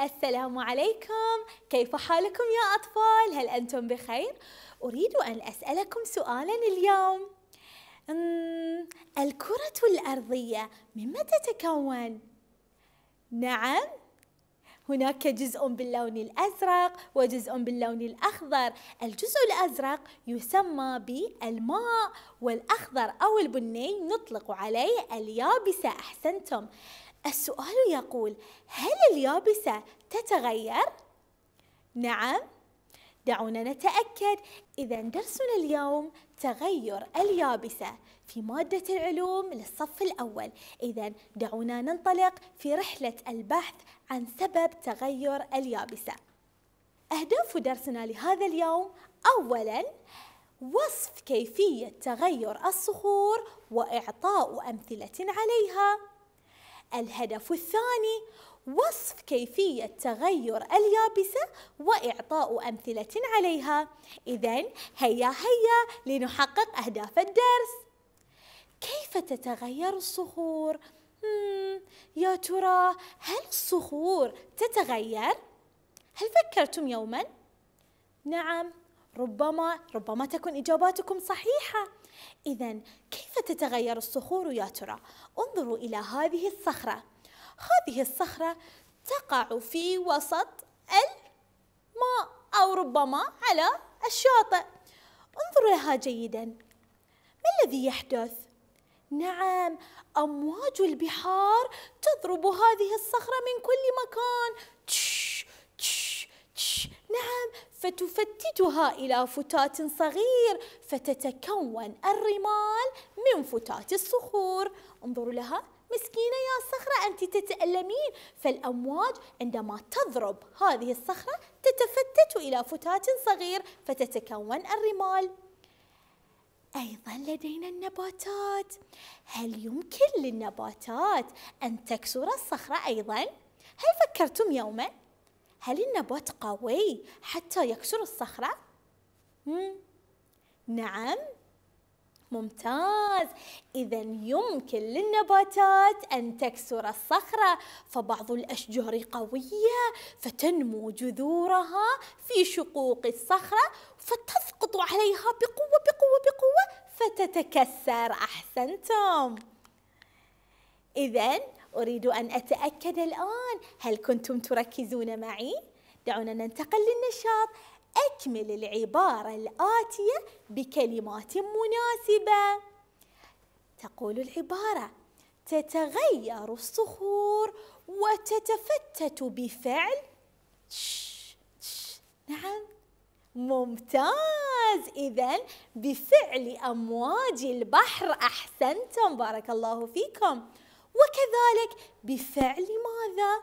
السلام عليكم كيف حالكم يا أطفال؟ هل أنتم بخير؟ أريد أن أسألكم سؤالا اليوم الكرة الأرضية مما تتكون؟ نعم هناك جزء باللون الأزرق وجزء باللون الأخضر الجزء الأزرق يسمى بالماء والأخضر أو البني نطلق عليه اليابسة أحسنتم السؤال يقول هل اليابسة تتغير؟ نعم دعونا نتأكد إذا درسنا اليوم تغير اليابسة في مادة العلوم للصف الأول إذا دعونا ننطلق في رحلة البحث عن سبب تغير اليابسة أهداف درسنا لهذا اليوم أولاً وصف كيفية تغير الصخور وإعطاء أمثلة عليها الهدف الثاني وصف كيفية تغير اليابسة وإعطاء أمثلة عليها إذا هيا هيا لنحقق أهداف الدرس كيف تتغير الصخور؟ يا ترى هل الصخور تتغير؟ هل فكرتم يوما؟ نعم ربما ربما تكون إجاباتكم صحيحة إذا كيف تتغير الصخور يا ترى؟ انظروا إلى هذه الصخرة هذه الصخرة تقع في وسط الماء أو ربما على الشاطئ انظروا لها جيدا ما الذي يحدث؟ نعم أمواج البحار تضرب هذه الصخرة من كل مكان نعم فتفتتها إلى فتات صغير فتتكون الرمال من فتات الصخور انظروا لها مسكينة يا صخرة أنت تتألمين فالأمواج عندما تضرب هذه الصخرة تتفتت إلى فتات صغير فتتكون الرمال أيضا لدينا النباتات هل يمكن للنباتات أن تكسر الصخرة أيضا؟ هل فكرتم يوما هل النبات قوي حتى يكسر الصخرة؟ مم. نعم ممتاز إذا يمكن للنباتات أن تكسر الصخرة فبعض الأشجار قوية فتنمو جذورها في شقوق الصخرة فتسقط عليها بقوة بقوة بقوة فتتكسر أحسنتم إذا أريد أن أتأكد الآن هل كنتم تركزون معي؟ دعونا ننتقل للنشاط أكمل العبارة الآتية بكلمات مناسبة تقول العبارة تتغير الصخور وتتفتت بفعل نعم ممتاز إذا بفعل أمواج البحر أحسنتم بارك الله فيكم وكذلك بفعل ماذا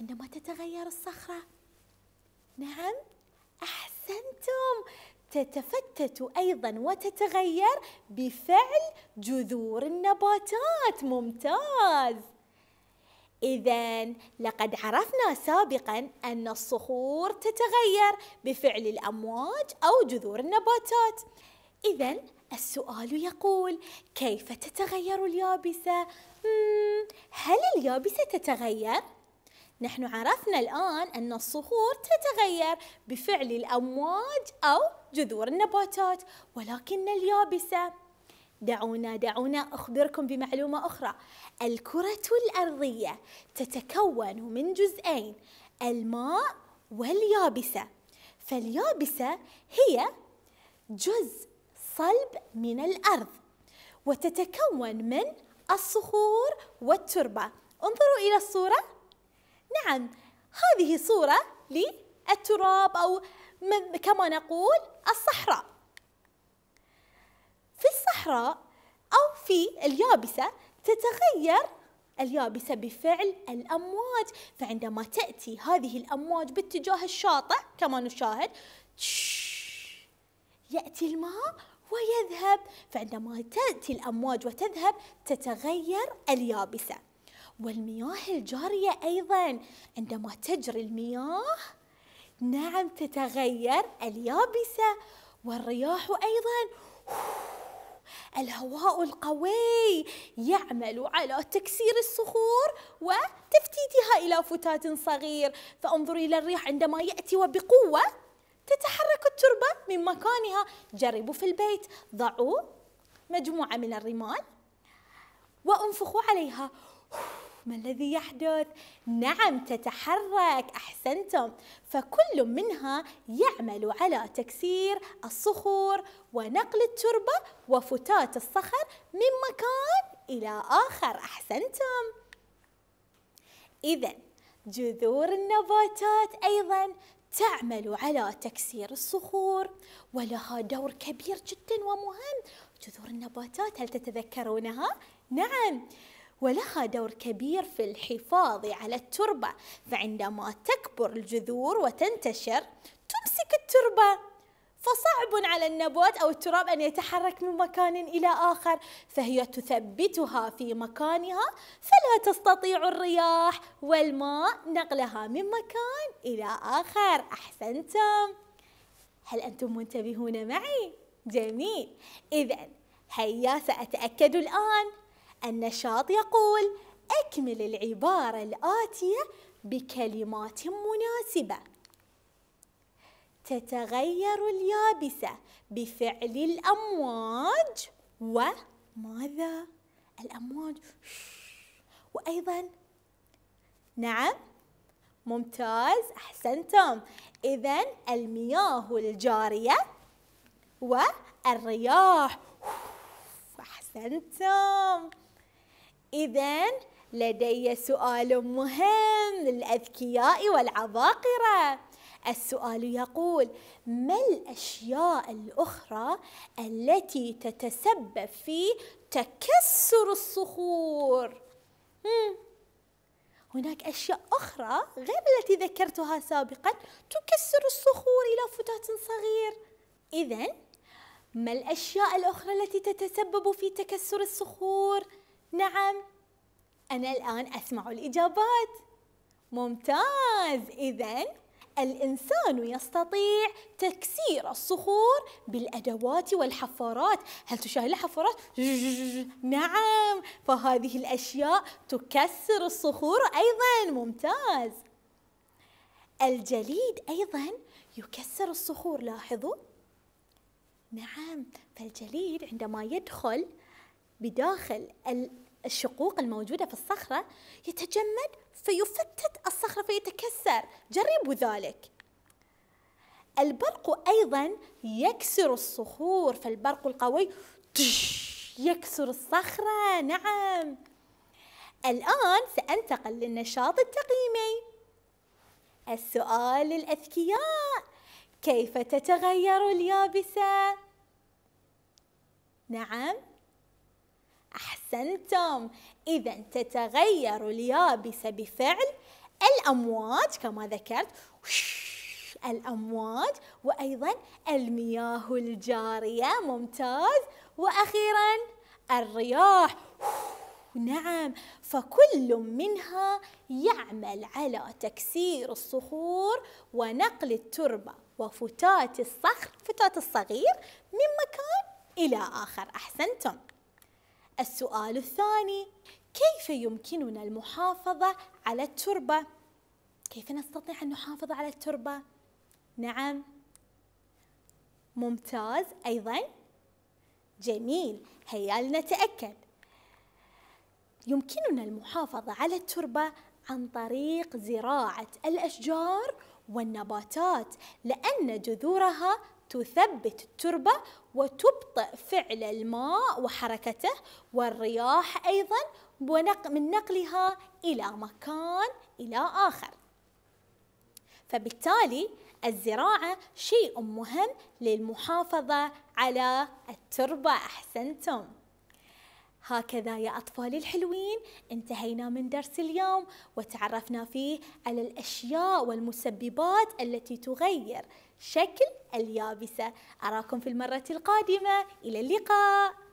عندما تتغير الصخرة نعم أحسنتم تتفتت أيضا وتتغير بفعل جذور النباتات ممتاز إذا لقد عرفنا سابقا أن الصخور تتغير بفعل الأمواج أو جذور النباتات إذا السؤال يقول كيف تتغير اليابسة؟ هل اليابسة تتغير؟ نحن عرفنا الآن أن الصخور تتغير بفعل الأمواج أو جذور النباتات ولكن اليابسة دعونا دعونا أخبركم بمعلومة أخرى الكرة الأرضية تتكون من جزئين الماء واليابسة فاليابسة هي جزء الصلب من الأرض وتتكون من الصخور والتربة انظروا إلى الصورة نعم هذه صورة للتراب أو كما نقول الصحراء في الصحراء أو في اليابسة تتغير اليابسة بفعل الأمواج فعندما تأتي هذه الأمواج باتجاه الشاطئ كما نشاهد يأتي الماء ويذهب فعندما تأتي الأمواج وتذهب تتغير اليابسة والمياه الجارية أيضا عندما تجري المياه نعم تتغير اليابسة والرياح أيضا الهواء القوي يعمل على تكسير الصخور وتفتيتها إلى فتات صغير فانظر إلى الريح عندما يأتي وبقوة تتحرك التربة من مكانها جربوا في البيت ضعوا مجموعة من الرمال وانفخوا عليها ما الذي يحدث؟ نعم تتحرك أحسنتم فكل منها يعمل على تكسير الصخور ونقل التربة وفتات الصخر من مكان إلى آخر أحسنتم إذا جذور النباتات أيضا تعمل على تكسير الصخور ولها دور كبير جدا ومهم جذور النباتات هل تتذكرونها؟ نعم ولها دور كبير في الحفاظ على التربة فعندما تكبر الجذور وتنتشر تمسك التربة فصعب على النبات أو التراب أن يتحرك من مكان إلى آخر فهي تثبتها في مكانها فلا تستطيع الرياح والماء نقلها من مكان إلى آخر أحسنتم هل أنتم منتبهون معي؟ جميل إذا هيا سأتأكد الآن النشاط يقول أكمل العبارة الآتية بكلمات مناسبة تتغير اليابسة بفعل الأمواج وماذا؟ الأمواج وأيضا نعم ممتاز أحسنتم إذا المياه الجارية والرياح أحسنتم إذا لدي سؤال مهم للأذكياء والعباقرة السؤال يقول ما الأشياء الأخرى التي تتسبب في تكسر الصخور؟ هناك أشياء أخرى غير التي ذكرتها سابقا تكسر الصخور إلى فتات صغير إذا ما الأشياء الأخرى التي تتسبب في تكسر الصخور؟ نعم أنا الآن أسمع الإجابات ممتاز إذا الإنسان يستطيع تكسير الصخور بالأدوات والحفارات هل تشاهد الحفارات؟ نعم فهذه الأشياء تكسر الصخور أيضا ممتاز الجليد أيضا يكسر الصخور لاحظوا نعم فالجليد عندما يدخل بداخل الشقوق الموجودة في الصخرة يتجمد فيفتت الصخرة فيتكسر جربوا ذلك البرق أيضا يكسر الصخور فالبرق القوي يكسر الصخرة نعم الآن سأنتقل للنشاط التقييمي السؤال للأذكياء كيف تتغير اليابسة؟ نعم أحسنتم إذا تتغير اليابسة بفعل الأمواج كما ذكرت الأمواج وأيضا المياه الجارية ممتاز وأخيرا الرياح نعم فكل منها يعمل على تكسير الصخور ونقل التربة وفتات الصخر فتات الصغير من مكان إلى آخر أحسنتم السؤال الثاني كيف يمكننا المحافظة على التربة؟ كيف نستطيع أن نحافظ على التربة؟ نعم ممتاز أيضا جميل هيا لنتأكد يمكننا المحافظة على التربة عن طريق زراعة الأشجار والنباتات لأن جذورها تثبت التربة وتبطئ فعل الماء وحركته والرياح أيضا من نقلها إلى مكان إلى آخر فبالتالي الزراعة شيء مهم للمحافظة على التربة أحسنتم هكذا يا أطفالي الحلوين انتهينا من درس اليوم وتعرفنا فيه على الأشياء والمسببات التي تغير شكل اليابسة أراكم في المرة القادمة إلى اللقاء